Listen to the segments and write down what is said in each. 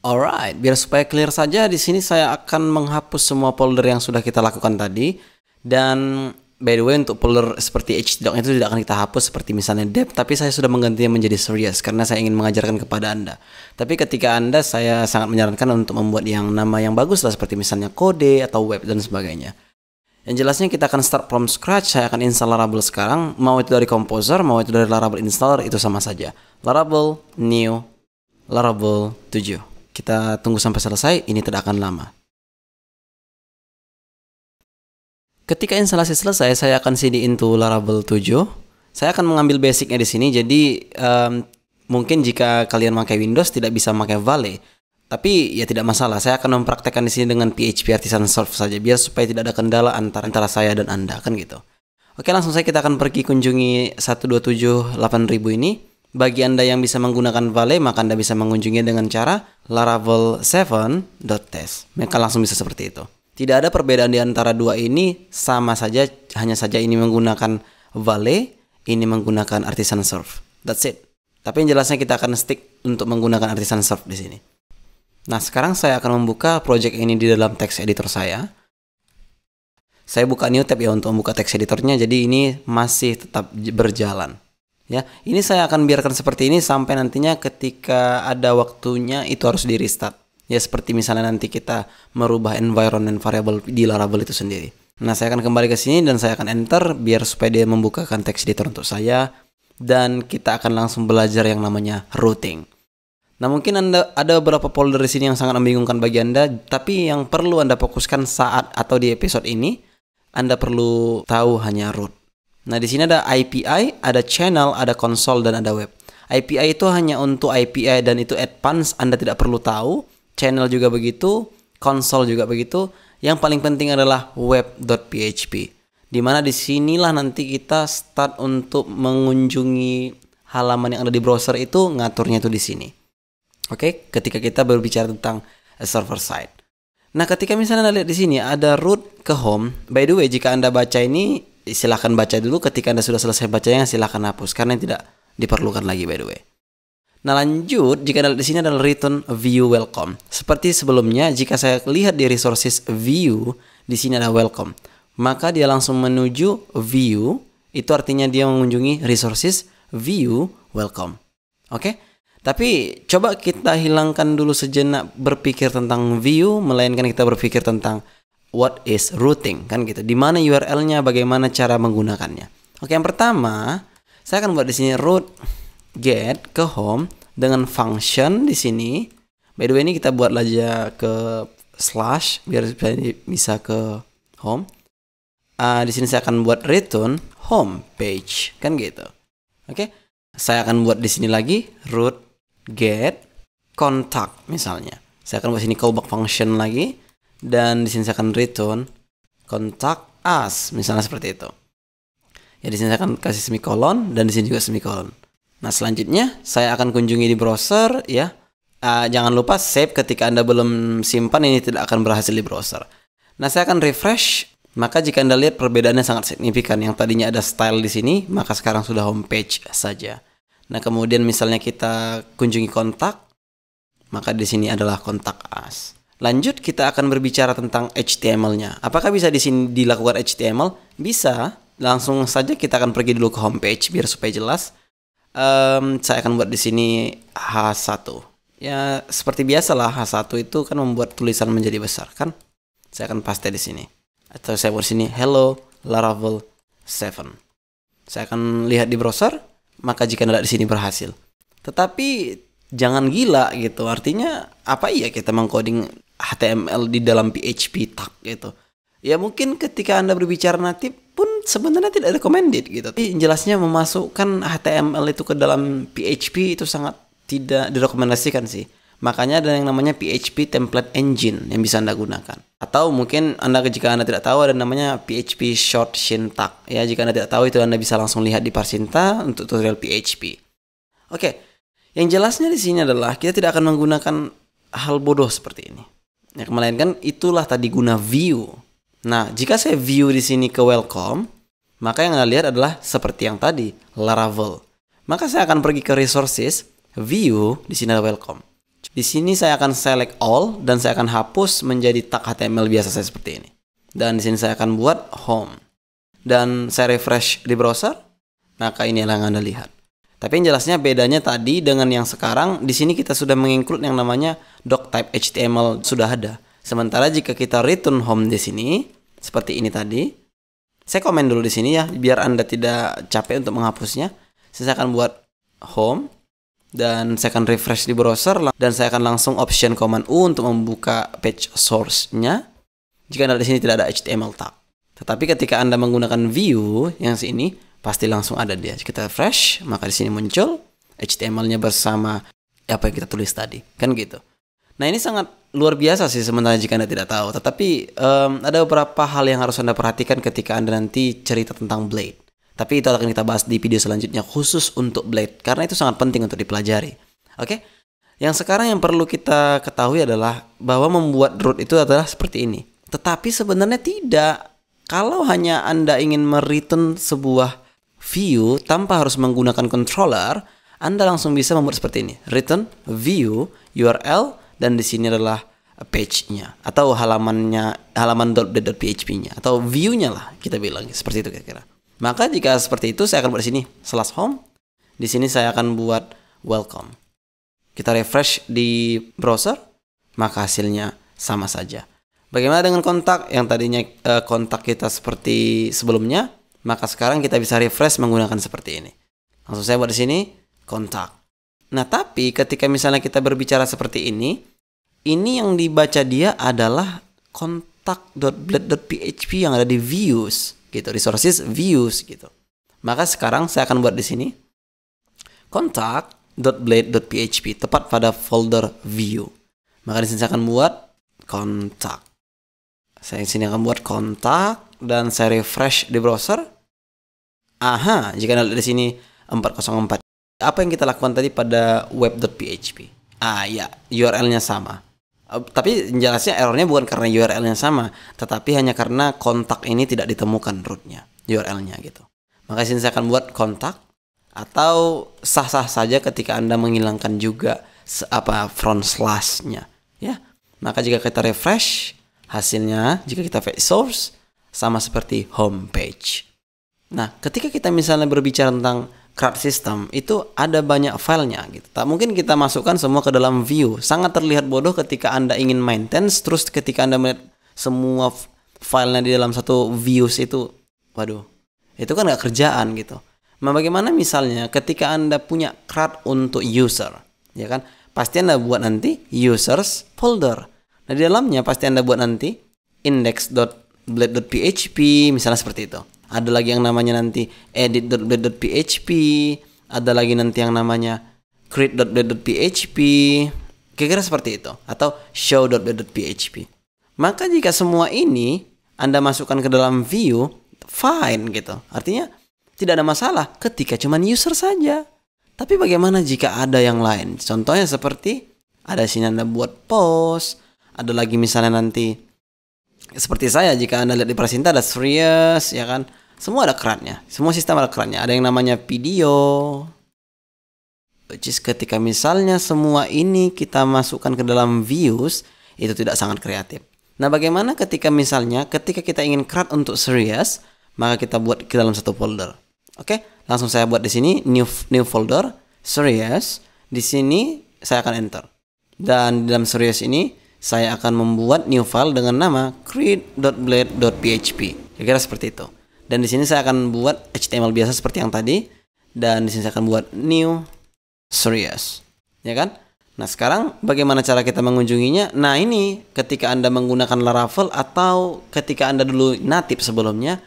Alright, biar supaya clear saja di sini saya akan menghapus semua folder yang sudah kita lakukan tadi dan by the way untuk folder seperti HDoc itu tidak akan kita hapus seperti misalnya dev tapi saya sudah menggantinya menjadi series karena saya ingin mengajarkan kepada Anda. Tapi ketika Anda saya sangat menyarankan untuk membuat yang nama yang bagus lah seperti misalnya kode atau web dan sebagainya. Yang jelasnya kita akan start from scratch, saya akan install Laravel sekarang, mau itu dari Composer, mau itu dari Laravel Installer, itu sama saja. Laravel, New, Laravel 7 kita tunggu sampai selesai, ini tidak akan lama. Ketika instalasi selesai, saya akan CD into Laravel 7. Saya akan mengambil basicnya di sini, jadi um, mungkin jika kalian pakai Windows tidak bisa pakai Vale. Tapi ya tidak masalah, saya akan mempraktekkan di sini dengan PHP Artisan Solve saja, biar supaya tidak ada kendala antara, antara saya dan Anda, kan gitu. Oke langsung saya kita akan pergi kunjungi 127.8000 ini. Bagi Anda yang bisa menggunakan Vale, maka Anda bisa mengunjungi dengan cara laravel7.test. Mereka langsung bisa seperti itu. Tidak ada perbedaan di antara dua ini, sama saja, hanya saja ini menggunakan Vale, ini menggunakan Artisan Surf. That's it. Tapi yang jelasnya kita akan stick untuk menggunakan Artisan Surf di sini. Nah, sekarang saya akan membuka project ini di dalam text editor saya. Saya buka new tab ya untuk membuka text editornya, jadi ini masih tetap berjalan ya ini saya akan biarkan seperti ini sampai nantinya ketika ada waktunya itu harus di restart ya seperti misalnya nanti kita merubah environment variable di Laravel itu sendiri nah saya akan kembali ke sini dan saya akan enter biar supaya dia membukakan teks editor untuk saya dan kita akan langsung belajar yang namanya routing Nah mungkin anda ada beberapa folder di sini yang sangat membingungkan bagi anda, tapi yang perlu anda fokuskan saat atau di episode ini, anda perlu tahu hanya root. Nah, di sini ada API, ada channel, ada konsol, dan ada web. API itu hanya untuk API dan itu advance, Anda tidak perlu tahu. Channel juga begitu, konsol juga begitu. Yang paling penting adalah web.php. Dimana disinilah nanti kita start untuk mengunjungi halaman yang ada di browser itu, ngaturnya itu di sini. Oke, ketika kita berbicara tentang server side. Nah, ketika misalnya Anda lihat di sini ada root ke home. By the way, jika Anda baca ini silahkan baca dulu ketika Anda sudah selesai bacanya silahkan hapus karena ini tidak diperlukan lagi by the way. Nah lanjut, jika di sini adalah return view welcome. Seperti sebelumnya, jika saya lihat di resources view, di sini ada welcome. Maka dia langsung menuju view, itu artinya dia mengunjungi resources view welcome. Oke? Okay? Tapi coba kita hilangkan dulu sejenak berpikir tentang view, melainkan kita berpikir tentang what is routing kan gitu. Di mana URL-nya, bagaimana cara menggunakannya. Oke, yang pertama, saya akan buat di sini root get ke home dengan function di sini. By the way ini kita buat aja ke slash biar bisa ke home. Uh, di sini saya akan buat return home page kan gitu. Oke. Okay? Saya akan buat di sini lagi root get contact misalnya. Saya akan buat sini callback function lagi dan di sini saya akan return contact us misalnya seperti itu ya di sini saya akan kasih semicolon dan di sini juga semicolon nah selanjutnya saya akan kunjungi di browser ya uh, jangan lupa save ketika anda belum simpan ini tidak akan berhasil di browser nah saya akan refresh maka jika anda lihat perbedaannya sangat signifikan yang tadinya ada style di sini maka sekarang sudah homepage saja nah kemudian misalnya kita kunjungi kontak maka di sini adalah kontak us. Lanjut kita akan berbicara tentang HTML-nya. Apakah bisa di sini dilakukan HTML? Bisa. Langsung saja kita akan pergi dulu ke homepage biar supaya jelas. Um, saya akan buat di sini H1. Ya seperti biasalah H1 itu kan membuat tulisan menjadi besar kan? Saya akan paste di sini. Atau saya buat di sini Hello Laravel 7. Saya akan lihat di browser. Maka jika tidak di sini berhasil. Tetapi jangan gila gitu. Artinya apa iya kita mengcoding HTML di dalam PHP tag gitu. Ya mungkin ketika Anda berbicara native pun sebenarnya tidak recommended gitu. Tapi jelasnya memasukkan HTML itu ke dalam PHP itu sangat tidak direkomendasikan sih. Makanya ada yang namanya PHP Template Engine yang bisa Anda gunakan. Atau mungkin Anda jika Anda tidak tahu ada namanya PHP Short Syntax. Ya, jika Anda tidak tahu itu Anda bisa langsung lihat di Parsinta untuk tutorial PHP. Oke, yang jelasnya di sini adalah kita tidak akan menggunakan hal bodoh seperti ini. Ya, melainkan itulah tadi guna view. Nah, jika saya view di sini ke welcome, maka yang Anda lihat adalah seperti yang tadi, Laravel. Maka saya akan pergi ke resources, view, di sini ada welcome. Di sini saya akan select all dan saya akan hapus menjadi tag HTML biasa saya seperti ini. Dan di sini saya akan buat home. Dan saya refresh di browser, maka ini yang Anda lihat. Tapi yang jelasnya bedanya tadi dengan yang sekarang, di sini kita sudah menginclude yang namanya doc type HTML sudah ada. Sementara jika kita return home di sini, seperti ini tadi, saya komen dulu di sini ya, biar Anda tidak capek untuk menghapusnya. Saya akan buat home, dan saya akan refresh di browser, dan saya akan langsung option command U untuk membuka page source-nya. Jika Anda di sini tidak ada HTML tag. Tetapi ketika Anda menggunakan view yang sini, pasti langsung ada dia. Kita fresh, maka di sini muncul HTML-nya bersama apa yang kita tulis tadi, kan gitu. Nah ini sangat luar biasa sih sementara jika anda tidak tahu. Tetapi um, ada beberapa hal yang harus anda perhatikan ketika anda nanti cerita tentang Blade. Tapi itu akan kita bahas di video selanjutnya khusus untuk Blade karena itu sangat penting untuk dipelajari. Oke? Yang sekarang yang perlu kita ketahui adalah bahwa membuat root itu adalah seperti ini. Tetapi sebenarnya tidak. Kalau hanya Anda ingin mereturn sebuah view tanpa harus menggunakan controller, Anda langsung bisa membuat seperti ini. Return view URL dan di sini adalah page-nya atau halamannya halaman php nya atau view-nya lah kita bilang seperti itu kira-kira. Maka jika seperti itu saya akan buat di sini slash home. Di sini saya akan buat welcome. Kita refresh di browser, maka hasilnya sama saja. Bagaimana dengan kontak yang tadinya eh, kontak kita seperti sebelumnya? Maka sekarang kita bisa refresh menggunakan seperti ini. Langsung saya buat di sini, kontak. Nah, tapi ketika misalnya kita berbicara seperti ini, ini yang dibaca dia adalah kontak.blade.php yang ada di views gitu, resources views gitu. Maka sekarang saya akan buat di sini kontak.blade.php tepat pada folder view. Maka di sini saya akan buat kontak. Saya sini akan buat kontak dan saya refresh di browser. Aha, jika Anda lihat di sini 404. Apa yang kita lakukan tadi pada web.php? Ah ya, URL-nya sama. Eh, tapi jelasnya errornya bukan karena URL-nya sama, tetapi hanya karena kontak ini tidak ditemukan rootnya, URL-nya gitu. Maka sini saya akan buat kontak atau sah-sah saja ketika Anda menghilangkan juga apa front slash-nya ya. Maka jika kita refresh, Hasilnya, jika kita face source, sama seperti homepage. Nah, ketika kita misalnya berbicara tentang CRUD system, itu ada banyak filenya. Gitu. Tak mungkin kita masukkan semua ke dalam view. Sangat terlihat bodoh ketika Anda ingin maintenance, terus ketika Anda melihat semua filenya di dalam satu views itu, waduh, itu kan nggak kerjaan gitu. Nah, bagaimana misalnya ketika Anda punya CRUD untuk user, ya kan? Pasti Anda buat nanti users folder Nah, di dalamnya pasti Anda buat nanti index.blade.php, misalnya seperti itu. Ada lagi yang namanya nanti edit.blade.php, ada lagi nanti yang namanya create.blade.php, kira-kira seperti itu, atau show.blade.php. Maka jika semua ini Anda masukkan ke dalam view, fine gitu. Artinya tidak ada masalah ketika cuma user saja. Tapi bagaimana jika ada yang lain? Contohnya seperti ada sini Anda buat post, ada lagi misalnya nanti seperti saya jika anda lihat di Prasinta ada serius ya kan semua ada keratnya semua sistem ada keratnya ada yang namanya video which is ketika misalnya semua ini kita masukkan ke dalam views itu tidak sangat kreatif nah bagaimana ketika misalnya ketika kita ingin kerat untuk serius maka kita buat ke dalam satu folder oke langsung saya buat di sini new new folder serius di sini saya akan enter dan dalam serius ini saya akan membuat new file dengan nama create.blade.php. Kira-kira seperti itu. Dan di sini saya akan buat HTML biasa seperti yang tadi dan di sini saya akan buat new series. Ya kan? Nah, sekarang bagaimana cara kita mengunjunginya? Nah, ini ketika Anda menggunakan Laravel atau ketika Anda dulu native sebelumnya,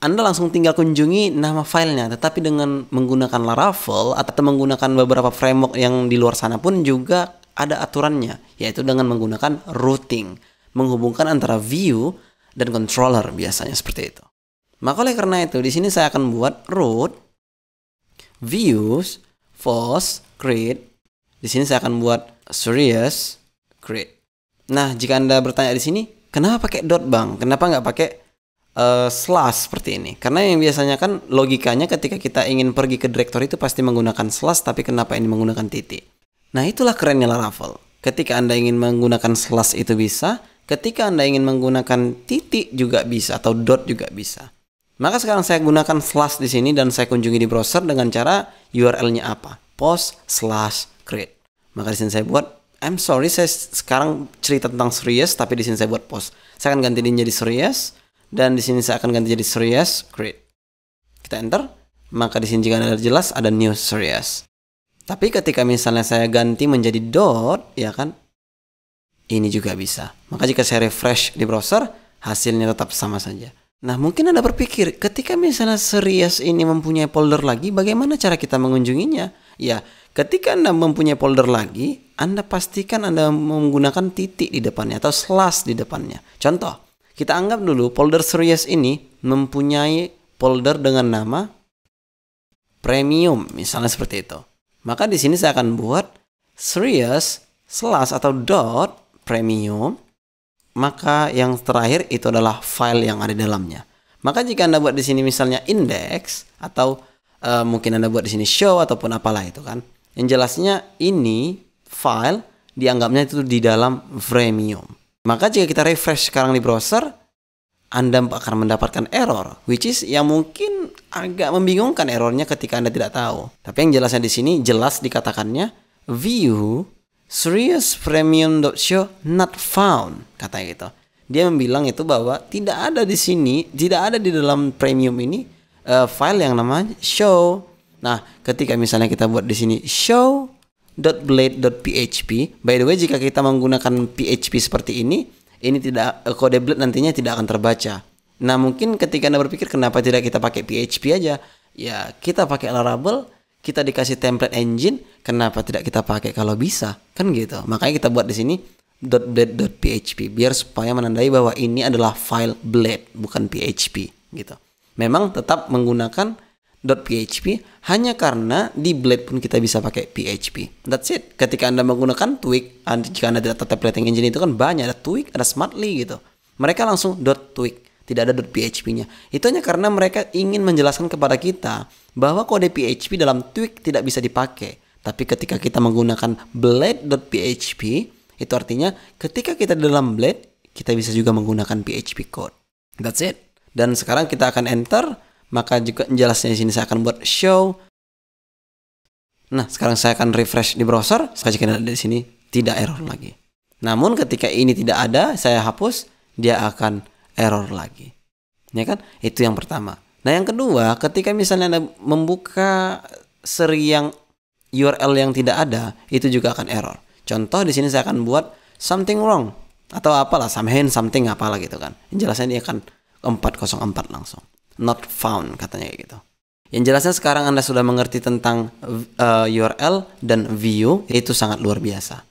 Anda langsung tinggal kunjungi nama filenya. Tetapi dengan menggunakan Laravel atau menggunakan beberapa framework yang di luar sana pun juga ada aturannya, yaitu dengan menggunakan routing, menghubungkan antara view dan controller biasanya seperti itu. Maka oleh karena itu di sini saya akan buat root views false create. Di sini saya akan buat serious create. Nah, jika Anda bertanya di sini, kenapa pakai dot bang? Kenapa nggak pakai uh, slash seperti ini? Karena yang biasanya kan logikanya ketika kita ingin pergi ke direktori itu pasti menggunakan slash, tapi kenapa ini menggunakan titik? Nah itulah kerennya Laravel. Ketika Anda ingin menggunakan slash itu bisa, ketika Anda ingin menggunakan titik juga bisa atau dot juga bisa. Maka sekarang saya gunakan slash di sini dan saya kunjungi di browser dengan cara URL-nya apa? post slash create. Maka di sini saya buat I'm sorry saya sekarang cerita tentang serius tapi di sini saya buat post. Saya akan ganti ini jadi serius dan di sini saya akan ganti jadi serius create. Kita enter, maka di sini jika Anda jelas ada new serius tapi ketika misalnya saya ganti menjadi dot, ya kan? Ini juga bisa. Maka jika saya refresh di browser, hasilnya tetap sama saja. Nah, mungkin Anda berpikir, ketika misalnya series ini mempunyai folder lagi, bagaimana cara kita mengunjunginya? Ya, ketika Anda mempunyai folder lagi, Anda pastikan Anda menggunakan titik di depannya atau slash di depannya. Contoh, kita anggap dulu folder series ini mempunyai folder dengan nama premium, misalnya seperti itu. Maka di sini saya akan buat series slash atau dot premium. Maka yang terakhir itu adalah file yang ada di dalamnya. Maka jika Anda buat di sini misalnya index atau uh, mungkin Anda buat di sini show ataupun apalah itu kan. Yang jelasnya ini file dianggapnya itu di dalam Premium. Maka jika kita refresh sekarang di browser, anda akan mendapatkan error, which is yang mungkin agak membingungkan errornya ketika Anda tidak tahu. Tapi yang jelasnya di sini jelas dikatakannya view serious premium dot show not found kata gitu. Dia bilang itu bahwa tidak ada di sini, tidak ada di dalam premium ini uh, file yang namanya show. Nah, ketika misalnya kita buat di sini show by the way jika kita menggunakan PHP seperti ini, ini tidak eh, kode blade nantinya tidak akan terbaca. Nah, mungkin ketika Anda berpikir kenapa tidak kita pakai PHP aja? Ya, kita pakai Laravel, kita dikasih template engine, kenapa tidak kita pakai kalau bisa? Kan gitu. Makanya kita buat di sini .blade.php biar supaya menandai bahwa ini adalah file blade bukan PHP gitu. Memang tetap menggunakan .php hanya karena di Blade pun kita bisa pakai PHP. That's it. Ketika Anda menggunakan Twig, jika Anda tidak tata plating engine itu kan banyak ada tweak, ada Smartly gitu. Mereka langsung .tweak, tidak ada .php-nya. Itu hanya karena mereka ingin menjelaskan kepada kita bahwa kode PHP dalam tweak tidak bisa dipakai. Tapi ketika kita menggunakan blade.php, itu artinya ketika kita di dalam blade, kita bisa juga menggunakan PHP code. That's it. Dan sekarang kita akan enter maka juga jelasnya di sini saya akan buat show. Nah, sekarang saya akan refresh di browser, saya jika ada di sini tidak error lagi. Namun ketika ini tidak ada, saya hapus, dia akan error lagi. Ya kan? Itu yang pertama. Nah, yang kedua, ketika misalnya Anda membuka seri yang URL yang tidak ada, itu juga akan error. Contoh di sini saya akan buat something wrong atau apalah, hand, something apalah gitu kan. Jelasnya dia akan 404 langsung not found katanya kayak gitu. Yang jelasnya sekarang Anda sudah mengerti tentang uh, eh, URL dan view itu sangat luar biasa.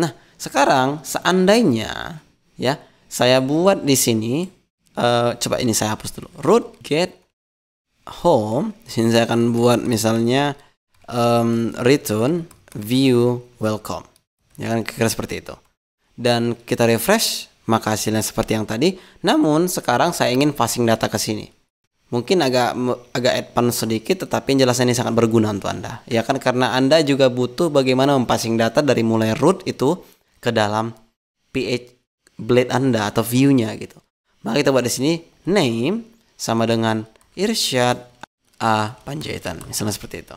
Nah, sekarang seandainya ya saya buat di sini uh, coba ini saya hapus dulu. root get home. Di sini saya akan buat misalnya um, return view welcome. Ya kan kira seperti itu. Dan kita refresh maka hasilnya seperti yang tadi. Namun sekarang saya ingin passing data ke sini mungkin agak agak advance sedikit tetapi penjelasan ini sangat berguna untuk Anda. Ya kan karena Anda juga butuh bagaimana mempassing data dari mulai root itu ke dalam PH blade Anda atau view-nya gitu. Maka kita buat di sini name sama dengan Irsyad A Panjaitan misalnya seperti itu.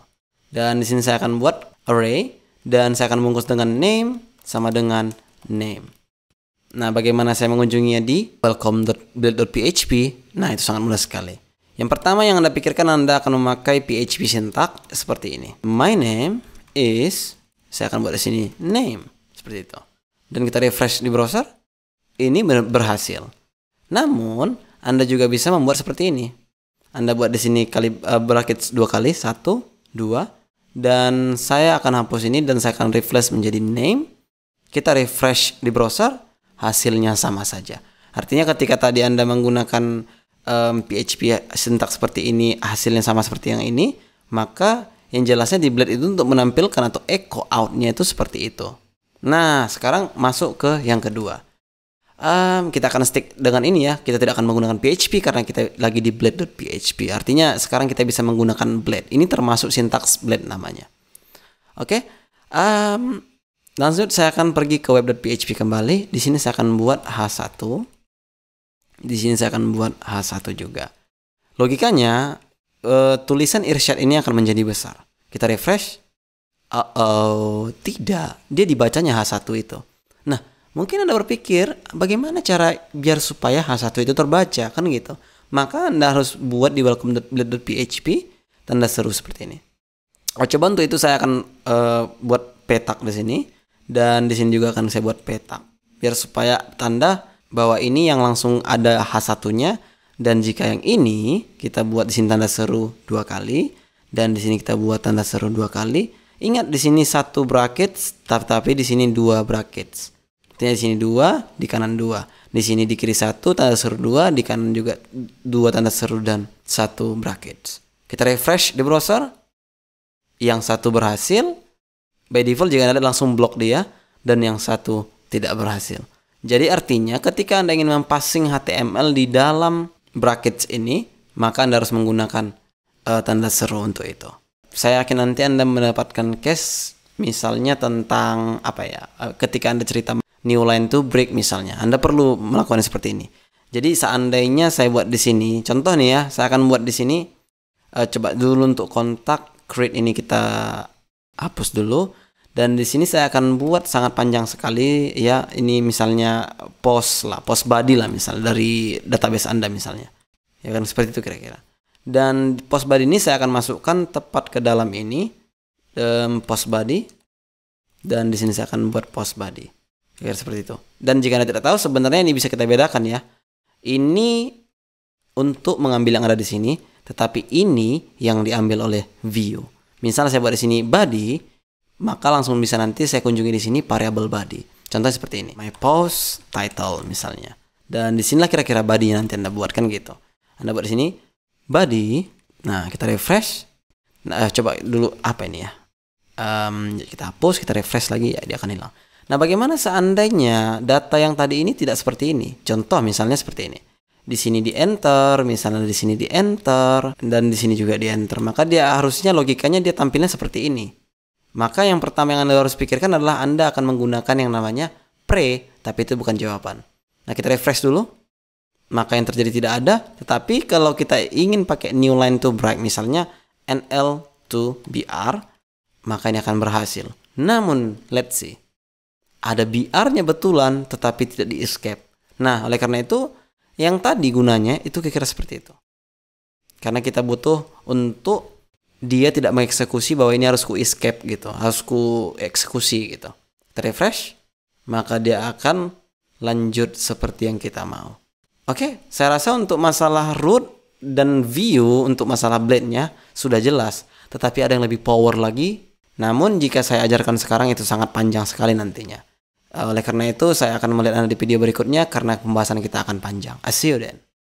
Dan di sini saya akan buat array dan saya akan bungkus dengan name sama dengan name. Nah, bagaimana saya mengunjunginya di welcome.build.php? Nah, itu sangat mudah sekali. Yang pertama yang Anda pikirkan Anda akan memakai PHP syntax seperti ini. My name is saya akan buat di sini name seperti itu. Dan kita refresh di browser, ini berhasil. Namun, Anda juga bisa membuat seperti ini. Anda buat di sini kali uh, bracket dua kali, satu, dua, dan saya akan hapus ini dan saya akan refresh menjadi name. Kita refresh di browser, hasilnya sama saja. Artinya ketika tadi Anda menggunakan um, PHP sintak seperti ini hasilnya sama seperti yang ini, maka yang jelasnya di blade itu untuk menampilkan atau echo outnya itu seperti itu. Nah, sekarang masuk ke yang kedua. Um, kita akan stick dengan ini ya. Kita tidak akan menggunakan PHP karena kita lagi di blade.php. Artinya sekarang kita bisa menggunakan blade. Ini termasuk sintaks blade namanya. Oke. Okay? Um, lanjut saya akan pergi ke web.php kembali. Di sini saya akan buat h1 di sini saya akan membuat H1 juga. Logikanya, uh, tulisan irsyad ini akan menjadi besar. Kita refresh. Uh oh, tidak. Dia dibacanya H1 itu. Nah, mungkin Anda berpikir, bagaimana cara biar supaya H1 itu terbaca, kan gitu. Maka Anda harus buat di welcome.php tanda seru seperti ini. Oh, coba untuk itu saya akan uh, buat petak di sini dan di sini juga akan saya buat petak biar supaya tanda bahwa ini yang langsung ada H1-nya dan jika yang ini kita buat di sini tanda seru dua kali dan di sini kita buat tanda seru dua kali. Ingat di sini satu bracket tapi di sini dua bracket. di sini dua, di kanan dua. Di sini di kiri satu tanda seru dua, di kanan juga dua tanda seru dan satu bracket. Kita refresh di browser. Yang satu berhasil. By default jika ada langsung blok dia dan yang satu tidak berhasil. Jadi artinya ketika Anda ingin mempassing HTML di dalam brackets ini, maka Anda harus menggunakan uh, tanda seru untuk itu. Saya yakin nanti Anda mendapatkan case misalnya tentang apa ya, eh, ketika Anda cerita new line to break misalnya, Anda perlu melakukan seperti ini. Jadi seandainya saya buat di sini, contoh nih ya, saya akan buat di sini uh, coba dulu untuk kontak create ini kita hapus dulu dan di sini saya akan buat sangat panjang sekali ya ini misalnya post lah post body lah misal dari database anda misalnya ya kan seperti itu kira-kira dan post body ini saya akan masukkan tepat ke dalam ini um, post body dan di sini saya akan buat post body kira-kira seperti itu dan jika anda tidak tahu sebenarnya ini bisa kita bedakan ya ini untuk mengambil yang ada di sini tetapi ini yang diambil oleh view misalnya saya buat di sini body maka langsung bisa nanti saya kunjungi di sini variable body. Contoh seperti ini, my post title misalnya. Dan di sinilah kira-kira body nanti Anda buatkan gitu. Anda buat di sini, body. Nah, kita refresh. Nah, eh, coba dulu apa ini ya. Um, kita hapus, kita refresh lagi ya, dia akan hilang. Nah, bagaimana seandainya data yang tadi ini tidak seperti ini? Contoh misalnya seperti ini di sini di enter, misalnya di sini di enter, dan di sini juga di enter, maka dia harusnya logikanya dia tampilnya seperti ini maka yang pertama yang Anda harus pikirkan adalah Anda akan menggunakan yang namanya pre, tapi itu bukan jawaban. Nah, kita refresh dulu. Maka yang terjadi tidak ada, tetapi kalau kita ingin pakai new line to break misalnya NL to BR, maka ini akan berhasil. Namun, let's see. Ada BR-nya betulan tetapi tidak di escape. Nah, oleh karena itu yang tadi gunanya itu kira-kira seperti itu. Karena kita butuh untuk dia tidak mengeksekusi bahwa ini harus ku escape gitu harus ku eksekusi gitu terrefresh maka dia akan lanjut seperti yang kita mau oke okay, saya rasa untuk masalah root dan view untuk masalah blade-nya sudah jelas tetapi ada yang lebih power lagi namun jika saya ajarkan sekarang itu sangat panjang sekali nantinya eh, oleh karena itu saya akan melihat Anda di video berikutnya karena pembahasan kita akan panjang I see you then